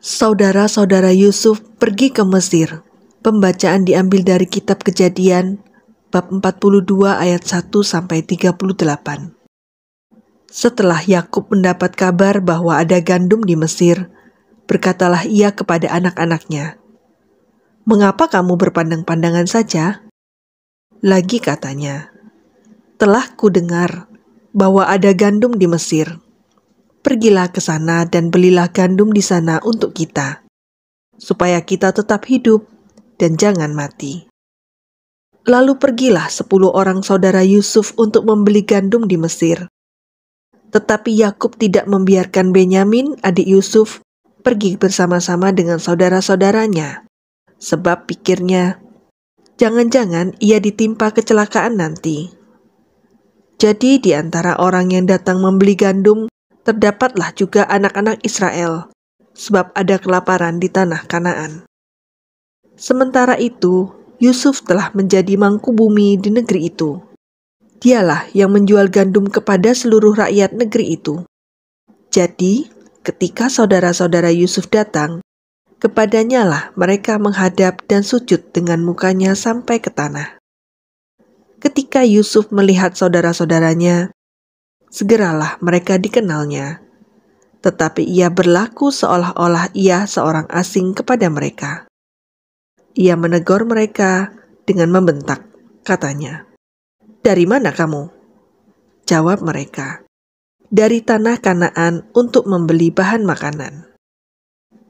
saudara-saudara Yusuf pergi ke Mesir. Pembacaan diambil dari kitab Kejadian bab 42 ayat 1 sampai 38. Setelah Yakub mendapat kabar bahwa ada gandum di Mesir, berkatalah ia kepada anak-anaknya, "Mengapa kamu berpandang-pandangan saja?" Lagi katanya, "Telah kudengar bahwa ada gandum di Mesir." pergilah ke sana dan belilah gandum di sana untuk kita, supaya kita tetap hidup dan jangan mati. Lalu pergilah sepuluh orang saudara Yusuf untuk membeli gandum di Mesir. Tetapi Yakub tidak membiarkan Benyamin, adik Yusuf, pergi bersama-sama dengan saudara-saudaranya, sebab pikirnya, jangan-jangan ia ditimpa kecelakaan nanti. Jadi, di antara orang yang datang membeli gandum, terdapatlah juga anak-anak Israel, sebab ada kelaparan di tanah Kanaan. Sementara itu, Yusuf telah menjadi mangku bumi di negeri itu. Dialah yang menjual gandum kepada seluruh rakyat negeri itu. Jadi, ketika saudara-saudara Yusuf datang, kepadanyalah mereka menghadap dan sujud dengan mukanya sampai ke tanah. Ketika Yusuf melihat saudara-saudaranya, segeralah mereka dikenalnya. Tetapi ia berlaku seolah-olah ia seorang asing kepada mereka. Ia menegur mereka dengan membentak, katanya, "Dari mana kamu?" Jawab mereka, "Dari tanah Kanaan untuk membeli bahan makanan."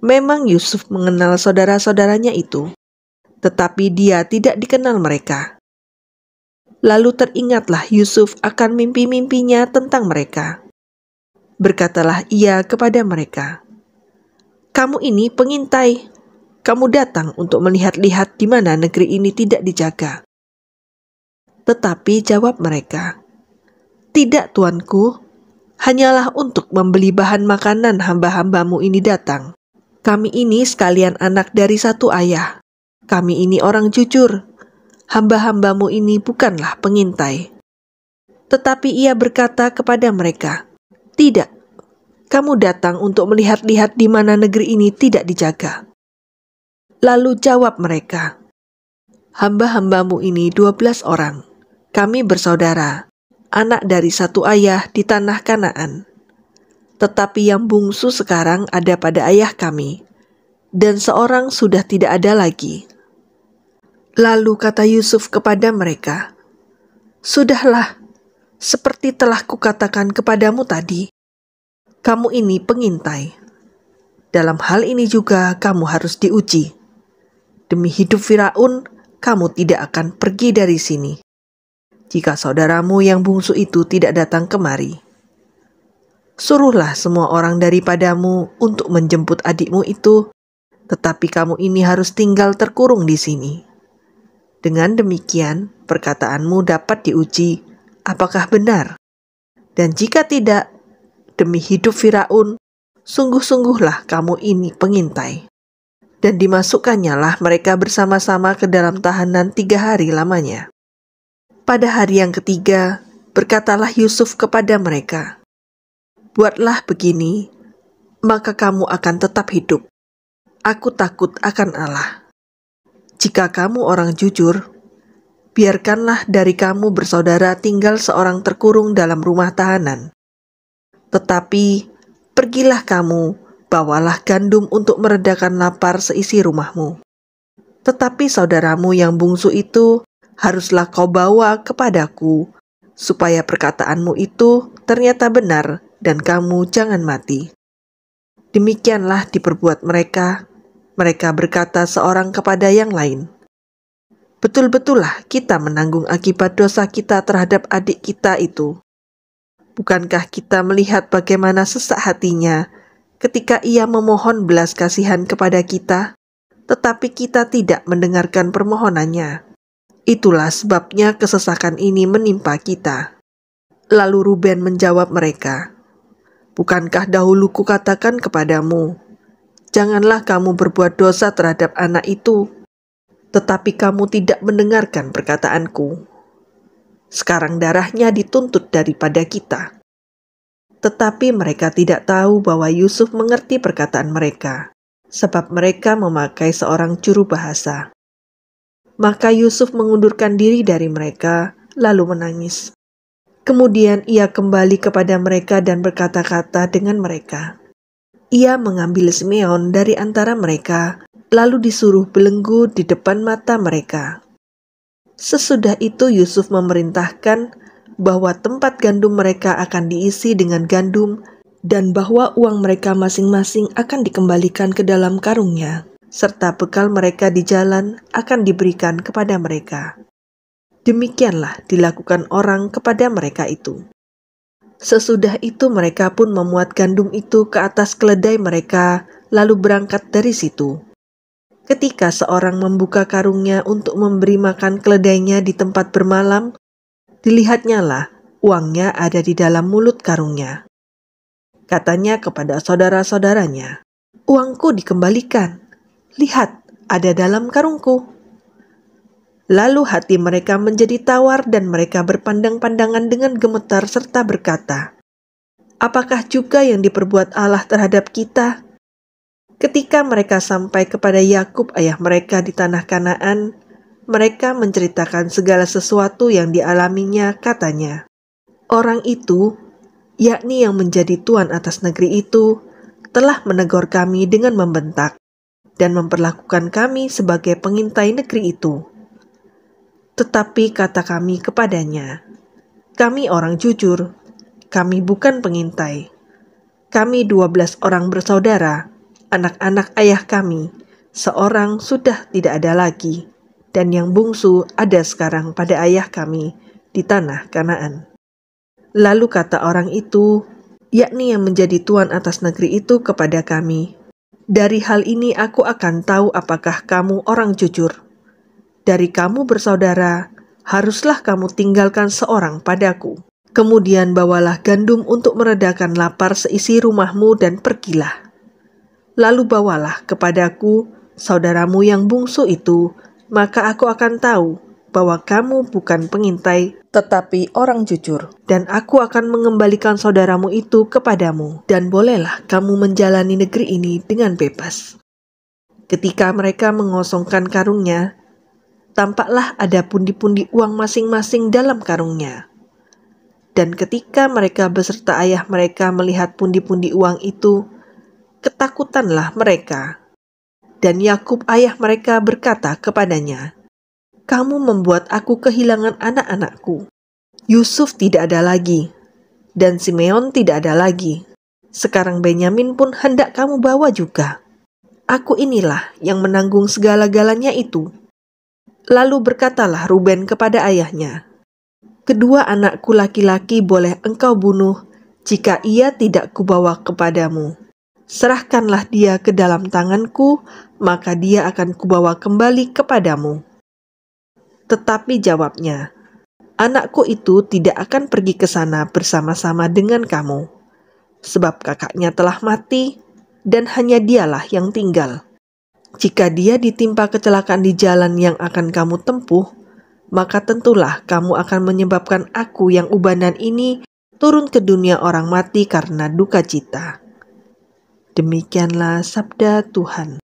Memang Yusuf mengenal saudara-saudaranya itu, tetapi dia tidak dikenal mereka Lalu teringatlah Yusuf akan mimpi-mimpinya tentang mereka. Berkatalah ia kepada mereka, "Kamu ini pengintai. Kamu datang untuk melihat-lihat di mana negeri ini tidak dijaga." Tetapi jawab mereka, "Tidak, tuanku, hanyalah untuk membeli bahan makanan hamba-hambamu ini datang. Kami ini sekalian anak dari satu ayah. Kami ini orang jujur, hamba-hambamu ini bukanlah pengintai. Tetapi ia berkata kepada mereka, Tidak, kamu datang untuk melihat-lihat di mana negeri ini tidak dijaga. Lalu jawab mereka, Hamba-hambamu ini dua belas orang, kami bersaudara, anak dari satu ayah di tanah Kanaan. Tetapi yang bungsu sekarang ada pada ayah kami, dan seorang sudah tidak ada lagi.' Lalu kata Yusuf kepada mereka, Sudahlah, seperti telah kukatakan kepadamu tadi, kamu ini pengintai. Dalam hal ini juga kamu harus diuji. Demi hidup Firaun, kamu tidak akan pergi dari sini. Jika saudaramu yang bungsu itu tidak datang kemari, suruhlah semua orang daripadamu untuk menjemput adikmu itu, tetapi kamu ini harus tinggal terkurung di sini.' Dengan demikian, perkataanmu dapat diuji apakah benar. Dan jika tidak, demi hidup Firaun, sungguh-sungguhlah kamu ini pengintai. Dan dimasukkannya lah mereka bersama-sama ke dalam tahanan tiga hari lamanya. Pada hari yang ketiga, berkatalah Yusuf kepada mereka, Buatlah begini, maka kamu akan tetap hidup. Aku takut akan Allah jika kamu orang jujur, biarkanlah dari kamu bersaudara tinggal seorang terkurung dalam rumah tahanan. Tetapi pergilah kamu, bawalah gandum untuk meredakan lapar seisi rumahmu. Tetapi saudaramu yang bungsu itu haruslah kau bawa kepadaku, supaya perkataanmu itu ternyata benar dan kamu jangan mati. Demikianlah diperbuat mereka mereka berkata seorang kepada yang lain, Betul-betullah kita menanggung akibat dosa kita terhadap adik kita itu. Bukankah kita melihat bagaimana sesak hatinya ketika ia memohon belas kasihan kepada kita, tetapi kita tidak mendengarkan permohonannya? Itulah sebabnya kesesakan ini menimpa kita. Lalu Ruben menjawab mereka, Bukankah dahulu kukatakan kepadamu, janganlah kamu berbuat dosa terhadap anak itu, tetapi kamu tidak mendengarkan perkataanku. Sekarang darahnya dituntut daripada kita. Tetapi mereka tidak tahu bahwa Yusuf mengerti perkataan mereka, sebab mereka memakai seorang juru bahasa. Maka Yusuf mengundurkan diri dari mereka, lalu menangis. Kemudian ia kembali kepada mereka dan berkata-kata dengan mereka ia mengambil Simeon dari antara mereka, lalu disuruh belenggu di depan mata mereka. Sesudah itu Yusuf memerintahkan bahwa tempat gandum mereka akan diisi dengan gandum dan bahwa uang mereka masing-masing akan dikembalikan ke dalam karungnya, serta bekal mereka di jalan akan diberikan kepada mereka. Demikianlah dilakukan orang kepada mereka itu. Sesudah itu mereka pun memuat gandum itu ke atas keledai mereka, lalu berangkat dari situ. Ketika seorang membuka karungnya untuk memberi makan keledainya di tempat bermalam, dilihatnyalah uangnya ada di dalam mulut karungnya. Katanya kepada saudara-saudaranya, "Uangku dikembalikan. Lihat, ada dalam karungku." Lalu hati mereka menjadi tawar dan mereka berpandang-pandangan dengan gemetar serta berkata, Apakah juga yang diperbuat Allah terhadap kita? Ketika mereka sampai kepada Yakub ayah mereka di tanah Kanaan, mereka menceritakan segala sesuatu yang dialaminya katanya. Orang itu, yakni yang menjadi tuan atas negeri itu, telah menegur kami dengan membentak dan memperlakukan kami sebagai pengintai negeri itu. Tetapi kata kami kepadanya, kami orang jujur, kami bukan pengintai. Kami dua belas orang bersaudara, anak-anak ayah kami, seorang sudah tidak ada lagi, dan yang bungsu ada sekarang pada ayah kami di tanah Kanaan. Lalu kata orang itu, yakni yang menjadi tuan atas negeri itu kepada kami, dari hal ini aku akan tahu apakah kamu orang jujur dari kamu bersaudara, haruslah kamu tinggalkan seorang padaku. Kemudian bawalah gandum untuk meredakan lapar seisi rumahmu dan pergilah. Lalu bawalah kepadaku saudaramu yang bungsu itu, maka aku akan tahu bahwa kamu bukan pengintai, tetapi orang jujur. Dan aku akan mengembalikan saudaramu itu kepadamu, dan bolehlah kamu menjalani negeri ini dengan bebas. Ketika mereka mengosongkan karungnya, tampaklah ada pundi-pundi uang masing-masing dalam karungnya. Dan ketika mereka beserta ayah mereka melihat pundi-pundi uang itu, ketakutanlah mereka. Dan Yakub ayah mereka berkata kepadanya, "Kamu membuat aku kehilangan anak-anakku. Yusuf tidak ada lagi, dan Simeon tidak ada lagi. Sekarang Benyamin pun hendak kamu bawa juga." aku inilah yang menanggung segala-galanya itu. Lalu berkatalah Ruben kepada ayahnya, "Kedua anakku laki-laki boleh engkau bunuh jika ia tidak kubawa kepadamu. Serahkanlah dia ke dalam tanganku, maka dia akan kubawa kembali kepadamu." Tetapi jawabnya, "Anakku itu tidak akan pergi ke sana bersama-sama dengan kamu, sebab kakaknya telah mati dan hanya dialah yang tinggal." Jika dia ditimpa kecelakaan di jalan yang akan kamu tempuh, maka tentulah kamu akan menyebabkan aku yang ubanan ini turun ke dunia orang mati karena duka cita. Demikianlah sabda Tuhan.